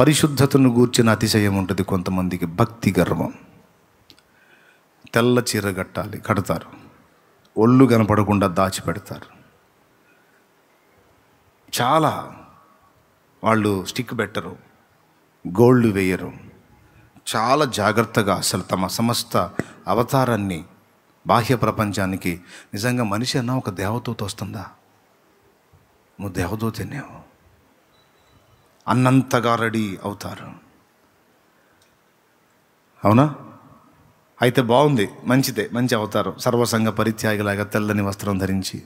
పరిశుద్ధతను గూర్చిన అతిశయం ఉంటుంది కొంతమందికి భక్తి గర్వం తెల్ల చీర కట్టాలి కడతారు ఒళ్ళు కనపడకుండా దాచిపెడతారు చాలా వాళ్ళు స్టిక్ పెట్టరు గోల్డ్ వేయరు చాలా జాగ్రత్తగా అసలు తమ సమస్త అవతారాన్ని బాహ్య ప్రపంచానికి నిజంగా మనిషి అన్న ఒక దేవదూత వస్తుందా నువ్వు తినేవు అన్నంతగా రెడీ అవుతారు అవునా అయితే బాగుంది మంచిదే మంచి అవతారం సర్వసంగ పరిత్యాగిలాగా తెల్లని వస్త్రం ధరించి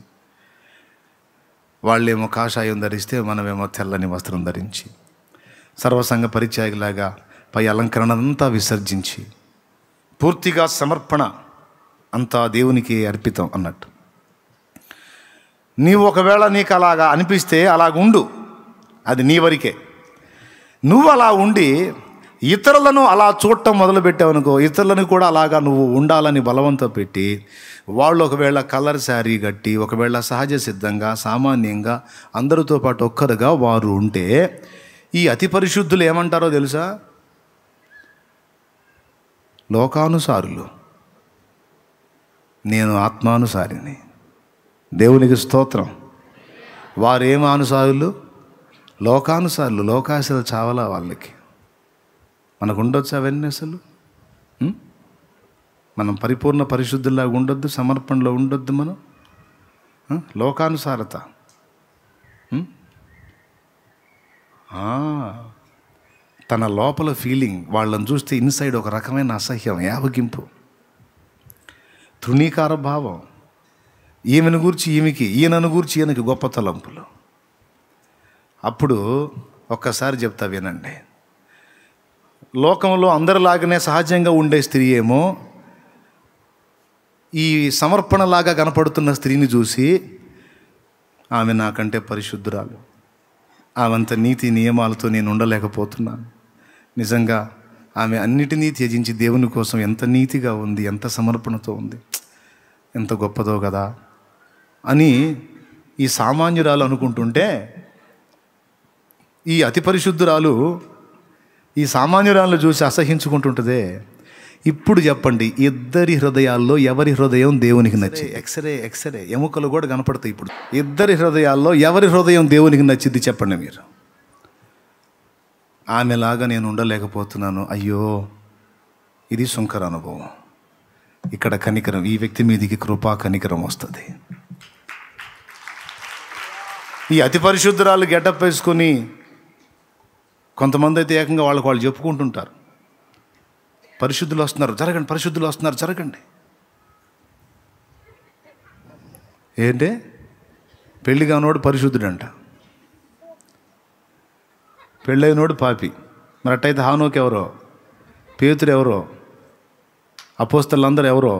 వాళ్ళేమో కాషాయం ధరిస్తే మనమేమో తెల్లని వస్త్రం ధరించి సర్వసంగ పరిత్యాగిలాగా పై అలంకరణ అంతా విసర్జించి పూర్తిగా సమర్పణ అంతా దేవునికి అర్పితం అన్నట్టు నీవు ఒకవేళ నీకు అలాగా అనిపిస్తే అలాగుండు అది నీ వరకే నువ్వు అలా ఉండి ఇతరులను అలా చూడటం మొదలుపెట్టావనుకో ఇతరులను కూడా అలాగా నువ్వు ఉండాలని బలవంతం పెట్టి వాళ్ళు ఒకవేళ కలర్ శారీ కట్టి ఒకవేళ సహజ సిద్ధంగా సామాన్యంగా అందరితో పాటు ఒక్కరుగా వారు ఉంటే ఈ అతి పరిశుద్ధులు ఏమంటారో తెలుసా లోకానుసారులు నేను ఆత్మానుసారిని దేవునికి స్తోత్రం వారేమానుసారులు లోకానుసారులు లోకాశలు చావలా వాళ్ళకి మనకు ఉండొచ్చు అవన్నీ అసలు మనం పరిపూర్ణ పరిశుద్ధుల్లాగా ఉండొద్దు సమర్పణలో ఉండొద్దు మనం లోకానుసారత తన లోపల ఫీలింగ్ వాళ్ళని చూస్తే ఇన్సైడ్ ఒక రకమైన అసహ్యం యావగింపు తృణీకార భావం ఈమెను గూర్చి ఈమెకి ఈయనను గూర్చి ఈయనకి గొప్ప తలంపులు అప్పుడు ఒక్కసారి చెప్తా వినండి లోకంలో అందరిలాగానే సహజంగా ఉండే స్త్రీ ఏమో ఈ సమర్పణలాగా కనపడుతున్న స్త్రీని చూసి ఆమె నాకంటే పరిశుద్ధురాలు ఆమెంత నీతి నియమాలతో నేను ఉండలేకపోతున్నాను నిజంగా ఆమె అన్నిటినీ త్యజించి దేవుని కోసం ఎంత నీతిగా ఉంది ఎంత సమర్పణతో ఉంది ఎంత గొప్పదో కదా అని ఈ సామాన్యురాలు అనుకుంటుంటే ఈ అతి పరిశుద్ధురాలు ఈ సామాన్యురాలను చూసి అసహించుకుంటుంటుందే ఇప్పుడు చెప్పండి ఇద్దరి హృదయాల్లో ఎవరి హృదయం దేవునికి నచ్చి ఎక్స్రే ఎక్స్రే ఎముకలు కూడా కనపడతాయి ఇప్పుడు ఇద్దరి హృదయాల్లో ఎవరి హృదయం దేవునికి నచ్చింది చెప్పండి మీరు ఆమెలాగా నేను ఉండలేకపోతున్నాను అయ్యో ఇది సుంకర అనుభవం ఇక్కడ కనికరం ఈ వ్యక్తి మీదికి కృపా కనికరం వస్తుంది ఈ అతి పరిశుద్ధురాలు గెటప్ వేసుకొని కొంతమంది అయితే ఏకంగా వాళ్ళకి వాళ్ళు చెప్పుకుంటుంటారు పరిశుద్ధులు వస్తున్నారు జరగండి పరిశుద్ధులు వస్తున్నారు జరగండి ఏంటి పెళ్లి కానోడు పరిశుద్ధుడంట పెళ్ళైనోడు పాపి మరి అట్టయితే హానోకి ఎవరో పేతురు ఎవరో అపోస్తలందరూ ఎవరో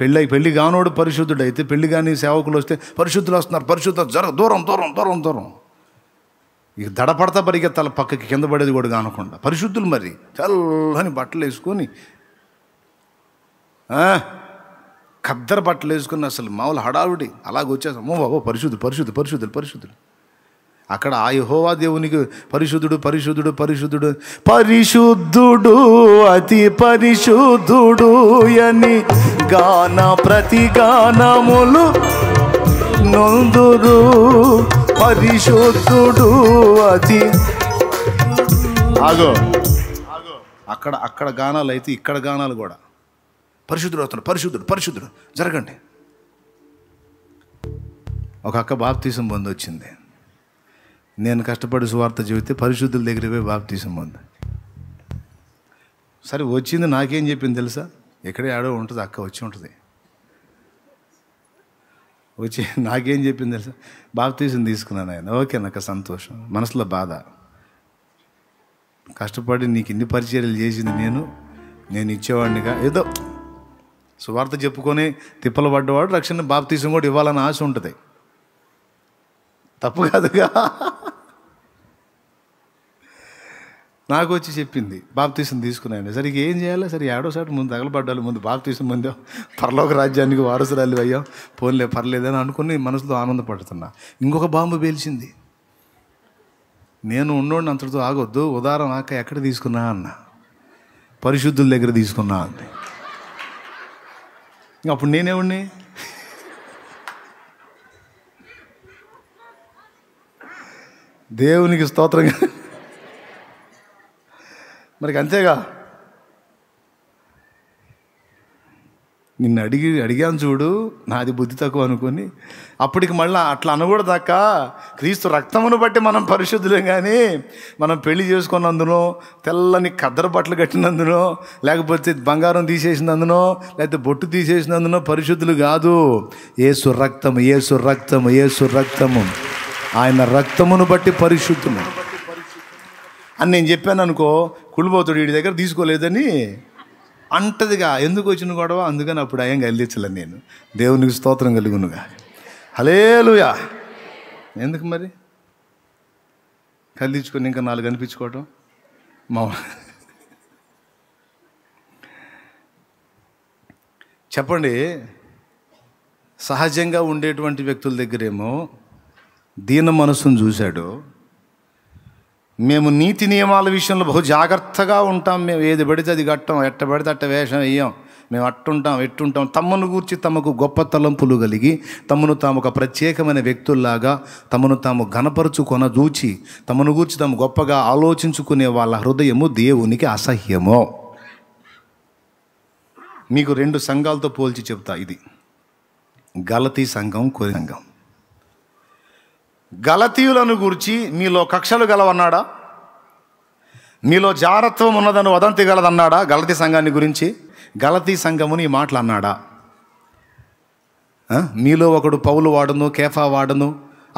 పెళ్ళి పెళ్ళి కానోడు పరిశుద్ధుడు అయితే పెళ్లి కాని సేవకులు వస్తే పరిశుద్ధులు వస్తున్నారు పరిశుద్ధ జర దూరం దూరం దూరం దూరం ఇక దడపడతా పరిగెత్తాల పక్కకి కింద పడేది కూడా కానకుండా పరిశుద్ధులు మరి చల్లని బట్టలు వేసుకొని ఖద్దరు బట్టలు వేసుకుని అసలు మామూలు హడావుడి అలాగొచ్చేసాం అమ్మో బాబో పరిశుద్ధి పరిశుద్ధి పరిశుద్ధులు పరిశుద్ధులు అక్కడ ఆ యహోవా దేవునికి పరిశుద్ధుడు పరిశుద్ధుడు పరిశుద్ధుడు పరిశుద్ధుడు అతి పరిశుద్ధుడు అని గాన ప్రతి గానములు నొందురు పరిశుద్ధుడు అతి ఆగో అక్కడ అక్కడ గానాలు అయితే ఇక్కడ గానాలు కూడా పరిశుద్ధుడు అవుతాడు పరిశుద్ధుడు పరిశుద్ధుడు జరగండి ఒక అక్క బాప్తీసం పొంది వచ్చింది నేను కష్టపడి సువార్త చెబితే పరిశుద్ధుల దగ్గర పోయి బాప్తీసం పొంది సరే వచ్చింది నాకేం చెప్పింది తెలుసా ఎక్కడే ఆడో ఉంటుంది అక్క వచ్చి ఉంటుంది వచ్చి నాకేం చెప్పింది తెలుసా బాప్తీసం తీసుకున్నాను ఆయన ఓకే నాకు సంతోషం మనసులో బాధ కష్టపడి నీకు ఇన్ని పరిచర్యలు చేసింది నేను నేను ఇచ్చేవాడినిగా ఏదో సువార్త చెప్పుకొని తిప్పలు పడ్డవాడు రక్షణ బాప్తీసం కూడా ఇవ్వాలని ఆశ ఉంటుంది తప్పు కాదుగా నాకు వచ్చి చెప్పింది బాప్తీసం తీసుకున్నాయండి సరే ఏం చేయాలి సరే ఏడోసారి ముందు తగలబడ్డాలి ముందు బాప్తీసం ముందు పర్లోక రాజ్యానికి వారసురాలి అయ్యాం పోన్లే పర్లేదని అనుకుని మనసులో ఆనందపడుతున్నా ఇంకొక బాంబు పేల్చింది నేను ఉన్నోడిని అంతటితో ఆగొద్దు ఉదారం ఆక ఎక్కడ తీసుకున్నా అన్న పరిశుద్ధుల దగ్గర తీసుకున్నా అంది అప్పుడు నేనేవాడిని దేవునికి స్తోత్రంగా మరి అంతేగా నిన్ను అడిగి అడిగాను చూడు నాది బుద్ధి తక్కువ అనుకుని అప్పటికి మళ్ళీ అట్లా అనకూడదాక క్రీస్తు రక్తమును బట్టి మనం పరిశుద్ధులే కానీ మనం పెళ్లి చేసుకున్నందునో తెల్లని కద్దర బట్టలు కట్టినందునో లేకపోతే బంగారం తీసేసినందునో లేకపోతే బొట్టు తీసేసినందునో పరిశుద్ధులు కాదు ఏసు రక్తము ఏసు రక్తము ఏసు రక్తము ఆయన రక్తమును బట్టి పరిశుద్ధులు అని నేను చెప్పాను అనుకో కుళ్ళిపోతాడు వీడి దగ్గర తీసుకోలేదని అంటదిగా ఎందుకు వచ్చిన గొడవ అందుకని అప్పుడు అయ్యం కలిదించలేను నేను దేవునికి స్తోత్రం కలుగునుగా హలేలుయా ఎందుకు మరి కలిదించుకొని ఇంకా నాలుగు అనిపించుకోవటం మా చెప్పండి సహజంగా ఉండేటువంటి వ్యక్తుల దగ్గరేమో దీన మనసును చూశాడు మేము నీతి నియమాల విషయంలో బహు జాగ్రత్తగా ఉంటాం మేము ఏది పెడితే అది కట్టం ఎట్ట పెడితే అట్ట వేషం వేయం మేము అట్టుంటాం ఎట్టుంటాం తమను గూర్చి తమకు గొప్ప తలంపులు కలిగి తమను తాము ఒక ప్రత్యేకమైన వ్యక్తుల్లాగా తమను తాము గనపరుచు కొనదూచి తమను గూర్చి తాము గొప్పగా ఆలోచించుకునే వాళ్ళ హృదయము దేవునికి అసహ్యము మీకు రెండు సంఘాలతో పోల్చి చెప్తా ఇది గలతీ సంఘం కోరి సంఘం గలతీయులను గురించి మీలో కక్షలు గలవన్నాడా మీలో జారత్వం ఉన్నదని వదంతి గలదన్నాడా గలతీ సంఘాన్ని గురించి గలతీ సంఘముని ఈ మాటలు అన్నాడా మీలో ఒకడు పౌలు వాడను కేఫా వాడను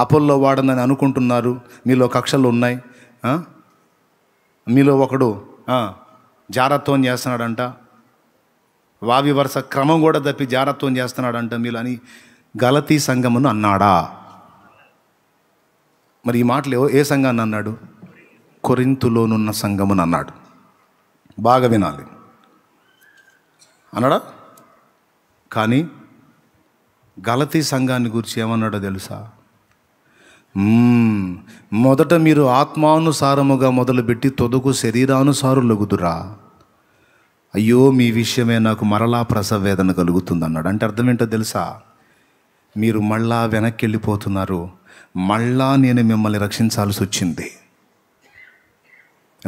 అపోల్లో అని అనుకుంటున్నారు మీలో కక్షలు ఉన్నాయి మీలో ఒకడు జారత్వం చేస్తున్నాడంట వావి వరుస క్రమం కూడా తప్పి జారత్వం చేస్తున్నాడంట మీలో అని గలతీ సంఘమును అన్నాడా మరి ఈ మాటలు ఏ సంఘాన్ని అన్నాడు కొరింతులోనున్న సంఘమును అన్నాడు బాగా వినాలి అన్నాడా కానీ గలతీ సంఘాన్ని గురించి ఏమన్నాడో తెలుసా మొదట మీరు ఆత్మానుసారముగా మొదలుపెట్టి తొదకు లొగుదురా అయ్యో మీ విషయమే నాకు మరలా ప్రసవ వేదన కలుగుతుంది అన్నాడు అంటే అర్థం ఏంటో తెలుసా మీరు మళ్ళా వెనక్కి వెళ్ళిపోతున్నారు మళ్ళా నేను మిమ్మల్ని రక్షించాల్సి వచ్చింది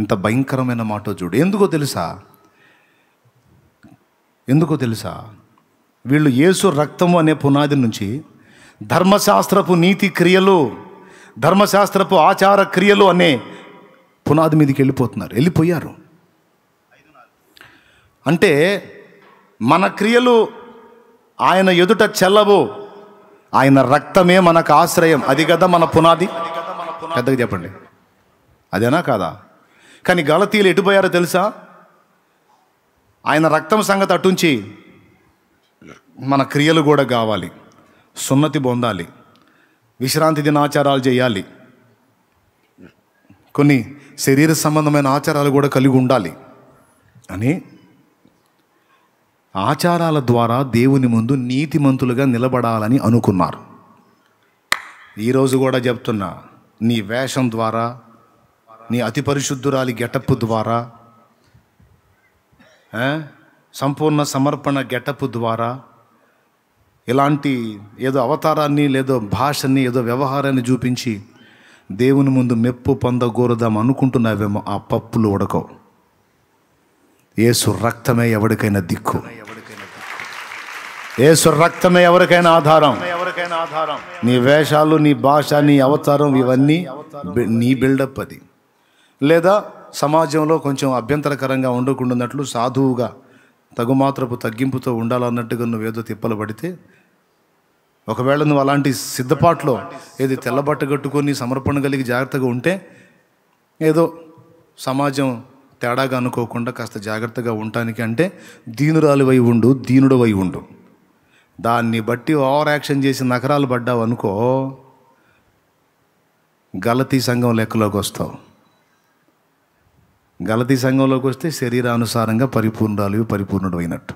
ఎంత భయంకరమైన మాటో చూడు ఎందుకో తెలుసా ఎందుకో తెలుసా వీళ్ళు ఏసు రక్తము అనే పునాది నుంచి ధర్మశాస్త్రపు నీతి క్రియలు ధర్మశాస్త్రపు ఆచార క్రియలు అనే పునాది మీదకి వెళ్ళిపోతున్నారు వెళ్ళిపోయారు అంటే మన క్రియలు ఆయన ఎదుట చల్లవు ఆయన రక్తమే మనకు ఆశ్రయం అది కదా మన పునాది పెద్దగా చెప్పండి అదేనా కాదా కానీ గలతీలు ఎటుపోయారో తెలుసా ఆయన రక్తం సంగతి అటుంచి మన క్రియలు కూడా కావాలి సున్నతి పొందాలి విశ్రాంతి దినాచారాలు చేయాలి కొన్ని శరీర సంబంధమైన ఆచారాలు కూడా కలిగి ఉండాలి అని ఆచారాల ద్వారా దేవుని ముందు నీతిమంతులుగా నిలబడాలని అనుకున్నారు ఈరోజు కూడా చెప్తున్నా నీ వేషం ద్వారా నీ అతి పరిశుద్ధురాలి గెటప్ ద్వారా సంపూర్ణ సమర్పణ గెటప్ ద్వారా ఇలాంటి ఏదో అవతారాన్ని లేదో భాషని ఏదో వ్యవహారాన్ని చూపించి దేవుని ముందు మెప్పు పొందగూరదాం అనుకుంటున్నావేమో ఆ పప్పులు ఉడకవు ఏసు రక్తమే ఎవడికైనా దిక్కు యేసు రక్తమే ఎవరికైనా ఆధారం ఎవరికైనా ఆధారం నీ వేషాలు నీ భాష నీ అవతారం ఇవన్నీ నీ బిల్డప్ అది లేదా సమాజంలో కొంచెం అభ్యంతరకరంగా ఉండకుండాన్నట్లు సాధువుగా తగుమాత్రపు తగ్గింపుతో ఉండాలన్నట్టుగా ఏదో తిప్పలు పడితే ఒకవేళ నువ్వు అలాంటి సిద్ధపాట్లో ఏది తెల్లబట్ట కట్టుకొని సమర్పణ కలిగి జాగ్రత్తగా ఉంటే ఏదో సమాజం తేడాగా అనుకోకుండా కాస్త జాగ్రత్తగా ఉండటానికి అంటే దీనురాలివై ఉండు దీనుడవై ఉండు దాన్ని బట్టి ఓవర్ యాక్షన్ చేసి నగరాలు పడ్డావు అనుకో గలతీ సంఘం లెక్కలోకి వస్తావు గలతీ సంఘంలోకి వస్తే శరీరానుసారంగా పరిపూర్ణాలు పరిపూర్ణుడు అయినట్టు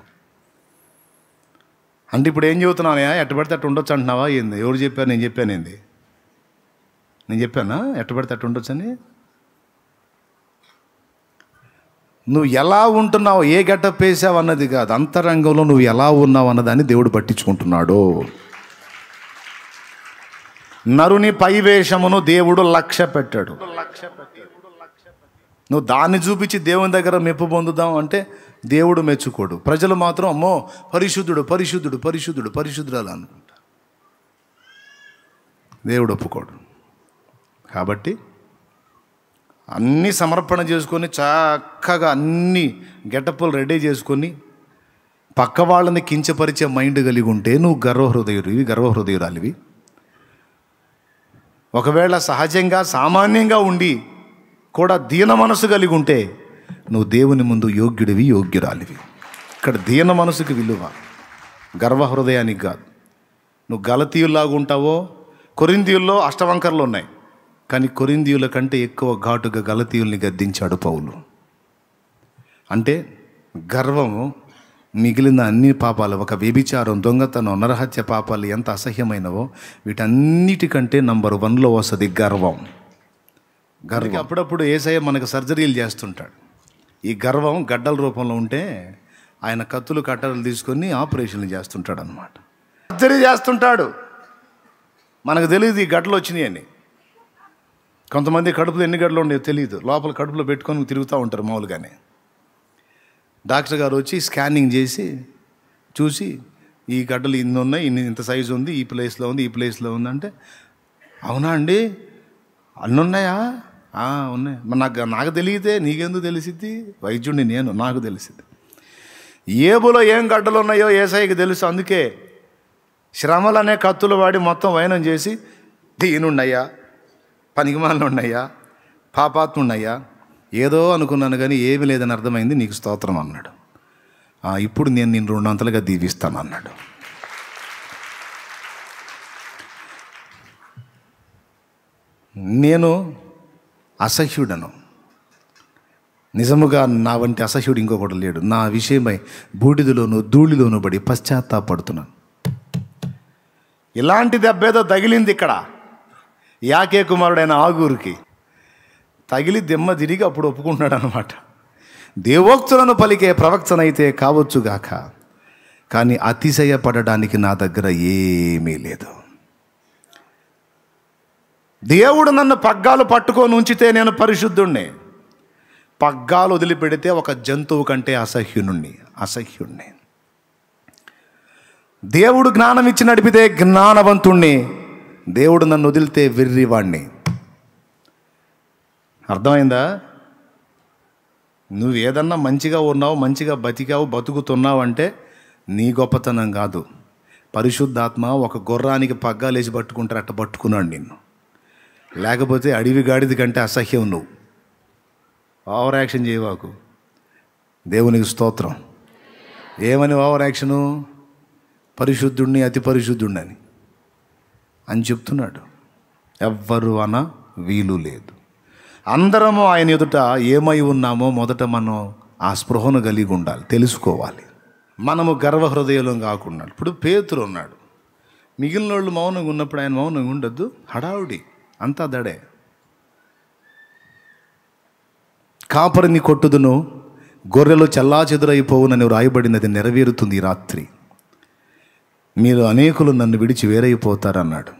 అంటే ఇప్పుడు ఏం చెబుతున్నావు ఎట్ట పడితే అట్టు ఉండొచ్చు అంటున్నావా ఏంది ఎవరు చెప్పారు నేను చెప్పాను ఏంది నేను చెప్పానా ఎట్ట పడితే అట్టు ఉండొచ్చని నువ్వు ఎలా ఉంటున్నావు ఏ గడ్డ పేసావు అన్నది కాదు అంతరంగంలో నువ్వు ఎలా ఉన్నావు అన్నదాన్ని దేవుడు పట్టించుకుంటున్నాడు నరుని పైవేషమును దేవుడు లక్ష్య పెట్టాడు నువ్వు దాన్ని చూపించి దేవుని దగ్గర మెప్పు పొందుదాం అంటే దేవుడు మెచ్చుకోడు ప్రజలు మాత్రం అమ్మో పరిశుద్ధుడు పరిశుద్ధుడు పరిశుద్ధుడు పరిశుద్ధురాలు అనుకుంటారు దేవుడు ఒప్పుకోడు కాబట్టి అన్నీ సమర్పణ చేసుకొని చక్కగా అన్ని గెటప్పులు రెడీ చేసుకొని పక్క వాళ్ళని కించపరిచే మైండ్ కలిగి ఉంటే నువ్వు గర్వహృదయుడివి గర్వహృదయురాలివి ఒకవేళ సహజంగా సామాన్యంగా ఉండి కూడా దీన మనసు కలిగి ఉంటే నువ్వు దేవుని ముందు యోగ్యుడివి యోగ్యురాలివి ఇక్కడ దీన మనసుకి విలువ గర్వహృదయానికి కాదు నువ్వు గలతీయుల్లాగా ఉంటావో కొరింతీయుల్లో అష్టవంకర్లు ఉన్నాయి కానీ కొరిందీయుల కంటే ఎక్కువ ఘాటుగా గలతీయుల్ని గద్దించాడు పౌలు అంటే గర్వము మిగిలిన అన్ని పాపాలు ఒక వ్యభిచారం దొంగతనం నరహత్య పాపాలు ఎంత అసహ్యమైనవో వీటన్నిటికంటే నంబర్ వన్లో వస్తుంది గర్వం గర్వం అప్పుడప్పుడు ఏసయ్య మనకు సర్జరీలు చేస్తుంటాడు ఈ గర్వం గడ్డల రూపంలో ఉంటే ఆయన కత్తులు కట్టలు తీసుకొని ఆపరేషన్లు చేస్తుంటాడు అనమాట సర్జరీ చేస్తుంటాడు మనకు తెలియదు ఈ గడ్డలు వచ్చినాయని కొంతమంది కడుపులో ఎన్ని గడ్డలు ఉండేవి తెలియదు లోపల కడుపులో పెట్టుకొని తిరుగుతూ ఉంటారు మామూలుగానే డాక్టర్ గారు వచ్చి స్కానింగ్ చేసి చూసి ఈ గడ్డలు ఇన్ని ఉన్నాయి ఇన్ని ఇంత సైజు ఉంది ఈ ప్లేస్లో ఉంది ఈ ప్లేస్లో ఉంది అంటే అవునా అండి అన్నీ ఉన్నాయా ఉన్నాయి మరి నాకు నాకు తెలియతే నీకెందుకు తెలిసిద్ది వైద్యుడిని నేను నాకు తెలిసింది ఏబులో ఏం గడ్డలు ఉన్నాయో ఏసఐకి తెలుసు అందుకే శ్రమలనే కత్తులు వాడి మొత్తం వైనం చేసి దీనున్నాయా పనికిమాలు ఉన్నాయా పాపాత్మ ఉన్నాయా ఏదో అనుకున్నాను కానీ ఏమి లేదని అర్థమైంది నీకు స్తోత్రం అన్నాడు ఇప్పుడు నేను నేను రెండంతలుగా దీవిస్తాను అన్నాడు నేను అసహ్యుడను నిజముగా నా వంటి అసహ్యుడు ఇంకొకటి లేడు నా విషయమై బూడిదిలోను ధూళిలోను పడి పశ్చాత్తాపడుతున్నాను ఇలాంటి దెబ్బేదో తగిలింది ఇక్కడ యాకే కుమారుడైన ఆగూరికి తగిలి దిమ్మ తిరిగి అప్పుడు ఒప్పుకుంటున్నాడు అనమాట దేవోక్తులను పలికే ప్రవక్తనైతే కావచ్చుగాక కానీ అతిశయపడడానికి నా దగ్గర ఏమీ లేదు దేవుడు నన్ను పగ్గాలు పట్టుకొని ఉంచితే నేను పరిశుద్ధుణ్ణి పగ్గాలు వదిలిపెడితే ఒక జంతువు కంటే అసహ్యుణ్ణి అసహ్యుణ్ణి దేవుడు జ్ఞానం ఇచ్చి నడిపితే జ్ఞానవంతుణ్ణి దేవుడు నన్ను వదిలితే వెర్రివాణ్ణి అర్థమైందా నువ్వు ఏదన్నా మంచిగా ఉన్నావు మంచిగా బతికావు బతుకుతున్నావు అంటే నీ గొప్పతనం కాదు పరిశుద్ధాత్మ ఒక గుర్రానికి పగ్గాలేసి పట్టుకుంటారు అట్ట పట్టుకున్నాడు నిన్ను లేకపోతే అడవి గాడిది కంటే అసహ్యం నువ్వు ఓవర్ యాక్షన్ చేయవాకు దేవునికి స్తోత్రం ఏమని ఓవర్ యాక్షను పరిశుద్ధుణ్ణి అతి పరిశుద్ధుణ్ణి అని అని చెప్తున్నాడు ఎవ్వరు అన వీలు లేదు అందరము ఆయన ఎదుట ఏమై ఉన్నామో మొదట మనం ఆ స్పృహను కలిగి ఉండాలి తెలుసుకోవాలి మనము గర్వహృదయులం కాకుండా ఇప్పుడు పేతురు ఉన్నాడు మిగిలిన వాళ్ళు మౌనంగా ఉన్నప్పుడు ఆయన మౌనంగా ఉండొద్దు హడావుడి అంతా దడే కాపరిని కొట్టుదును గొర్రెలు చల్లా చెదురైపోవునని వ్రాయబడినది నెరవేరుతుంది రాత్రి మీరు అనేకులు నన్ను విడిచి వేరైపోతారన్నాడు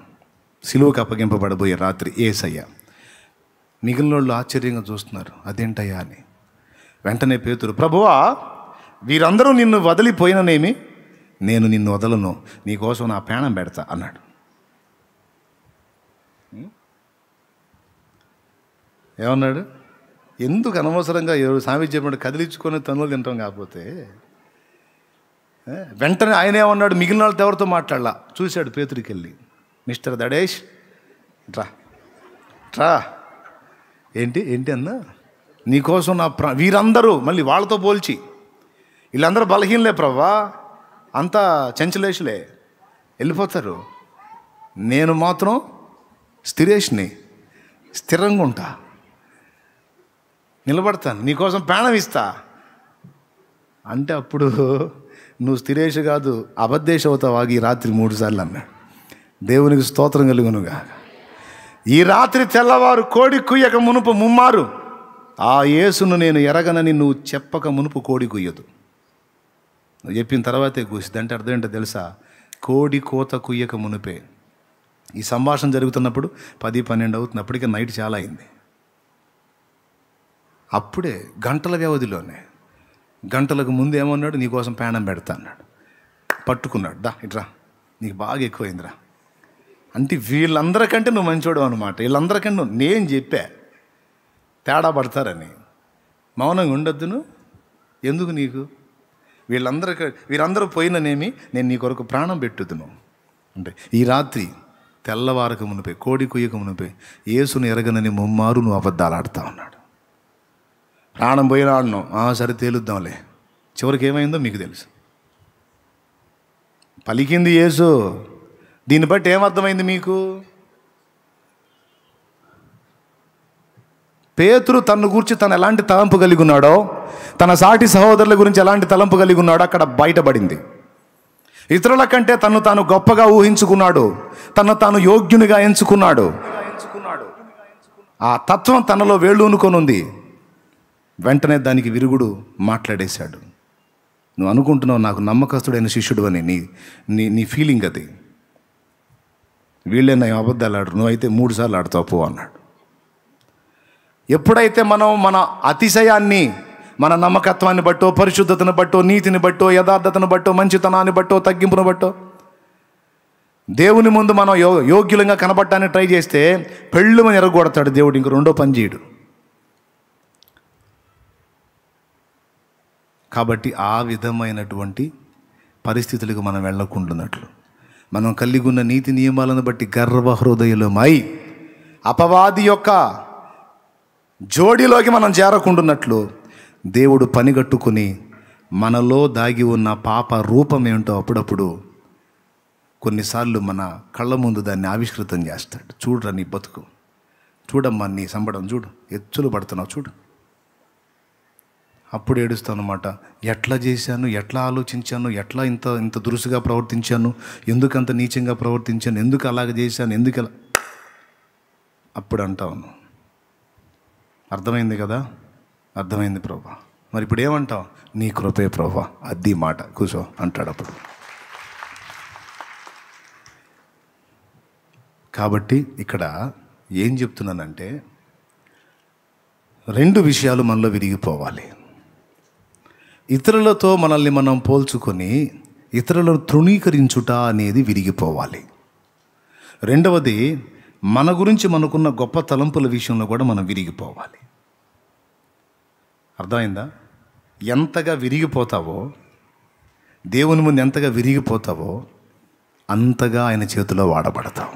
సిలువుకి అప్పగింపబడబోయే రాత్రి ఏసయ్య మిగిలిన వాళ్ళు ఆశ్చర్యంగా చూస్తున్నారు అదేంటయ్యా అని వెంటనే పేతురు ప్రభువా వీరందరూ నిన్ను వదిలిపోయిననేమి నేను నిన్ను వదలను నీకోసం నా ప్రాణం పెడతా అన్నాడు ఏమన్నాడు ఎందుకు అనవసరంగా ఎవరు స్వామి కదిలించుకొని తనులు తింటాం కాకపోతే వెంటనే ఆయన ఏమన్నాడు మిగిలిన వాళ్ళతో ఎవరితో మాట్లాడాల చూశాడు పేతుడికి వెళ్ళి మిస్టర్ దడేష్ ట్రా ట్రా ఏంటి ఏంటి అన్న నీకోసం నా ప్ర వీరందరూ మళ్ళీ వాళ్ళతో పోల్చి వీళ్ళందరూ బలహీనలే ప్రవ్వా అంతా చెంచలేషులే వెళ్ళిపోతారు నేను మాత్రం స్థిరేష్ని స్థిరంగా ఉంటా నిలబడతాను నీకోసం ప్రాణం ఇస్తా అంటే అప్పుడు నువ్వు స్థిరేష్ కాదు అబద్ధేష్ అవుతావు రాత్రి మూడు సార్లు అన్నాడు దేవునికి స్తోత్రం కలుగునుగా ఈ రాత్రి తెల్లవారు కోడి కుయ్యక మునుపు ముమ్మారు ఆ యేసును నేను ఎరగనని నువ్వు చెప్పక మునుపు కోడి కుయ్యదు నువ్వు చెప్పిన తర్వాతే కూసిదంటే అర్థం ఏంటో తెలుసా కోడి కోత కుయ్యక మునుపే ఈ సంభాషణ జరుగుతున్నప్పుడు పది పన్నెండు అవుతున్నప్పటికీ నైట్ చాలా అయింది అప్పుడే గంటల వ్యవధిలోనే గంటలకు ముందు ఏమన్నాడు నీకోసం ప్యాణం పెడతా అన్నాడు పట్టుకున్నాడు దా ఇట్రా నీకు బాగా ఎక్కువైందిరా అంటే వీళ్ళందరికంటే నువ్వు మంచోడు అనమాట వీళ్ళందరికంటే నువ్వు నేను చెప్పా తేడా పడతారని మౌనంగా ఉండొద్దు నువ్వు ఎందుకు నీకు వీళ్ళందరికీ వీరందరూ పోయిననేమి నేను నీ కొరకు ప్రాణం పెట్టుదును అంటే ఈ రాత్రి తెల్లవారక మునిపే కోడి కుయ్యక మునిపే ఏసును ఎరగనని ముమ్మారు నువ్వు అబద్ధాలు ఆడుతా ఉన్నాడు ప్రాణం పోయిన ఆ సరే తేలుద్దాంలే చివరికి ఏమైందో మీకు తెలుసు పలికింది ఏసు దీన్ని బట్టి ఏమర్థమైంది మీకు పేతురు తను గురించి తను ఎలాంటి తలంపు కలిగి ఉన్నాడో తన సాటి సహోదరుల గురించి ఎలాంటి తలంపు కలిగి ఉన్నాడో అక్కడ బయటపడింది ఇతరుల కంటే తను తాను గొప్పగా ఊహించుకున్నాడు తను తాను యోగ్యునిగా ఎంచుకున్నాడు ఆ తత్వం తనలో వేళ్ళూనుకొనుంది వెంటనే దానికి విరుగుడు మాట్లాడేశాడు నువ్వు అనుకుంటున్నావు నాకు నమ్మకస్తుడైన శిష్యుడు అని నీ నీ నీ ఫీలింగ్ అది వీళ్ళే నా అబద్ధాలు ఆడు నువ్వైతే మూడు సార్లు ఆడుతావు పో అన్నాడు ఎప్పుడైతే మనం మన అతిశయాన్ని మన నమ్మకత్వాన్ని బట్టో పరిశుద్ధతను బట్టో నీతిని బట్టో యథార్థతను బట్టో మంచితనాన్ని బట్టో తగ్గింపును బట్టో దేవుని ముందు మనం యో యోగ్యులంగా కనబడటానికి ట్రై చేస్తే పెళ్ళుమని ఎరగొడతాడు దేవుడు ఇంక రెండో పని చేయడు కాబట్టి ఆ విధమైనటువంటి పరిస్థితులకు మనం వెళ్ళకుండా ఉన్నట్లు మనం కలిగి ఉన్న నీతి నియమాలను బట్టి గర్వహృదయులమై అపవాది యొక్క జోడిలోకి మనం చేరకుండున్నట్లు దేవుడు పనిగట్టుకుని మనలో దాగి ఉన్న పాప రూపం ఏమిటో అప్పుడప్పుడు కొన్నిసార్లు మన కళ్ళ ముందు దాన్ని ఆవిష్కృతం చేస్తాడు చూడరా నీ బతుకు చూడమ్మా నీ సంబడం చూడు ఎచ్చులు పడుతున్నావు చూడు అప్పుడు ఏడుస్తాను అనమాట ఎట్లా చేశాను ఎట్లా ఆలోచించాను ఎట్లా ఇంత ఇంత దురుసుగా ప్రవర్తించాను ఎందుకు అంత నీచంగా ప్రవర్తించాను ఎందుకు అలాగ చేశాను ఎందుకు అలా అప్పుడు అంటాను అర్థమైంది కదా అర్థమైంది ప్రభా మరి ఇప్పుడు ఏమంటావు నీ కృపే ప్రభా అద్దీ మాట కూర్చో అంటాడు అప్పుడు కాబట్టి ఇక్కడ ఏం చెప్తున్నానంటే రెండు విషయాలు మనలో విరిగిపోవాలి ఇతరులతో మనల్ని మనం పోల్చుకొని ఇతరులను తృణీకరించుట అనేది విరిగిపోవాలి రెండవది మన గురించి మనకున్న గొప్ప తలంపుల విషయంలో కూడా మనం విరిగిపోవాలి అర్థమైందా ఎంతగా విరిగిపోతావో దేవుని ముందు ఎంతగా విరిగిపోతావో అంతగా ఆయన చేతిలో వాడబడతావు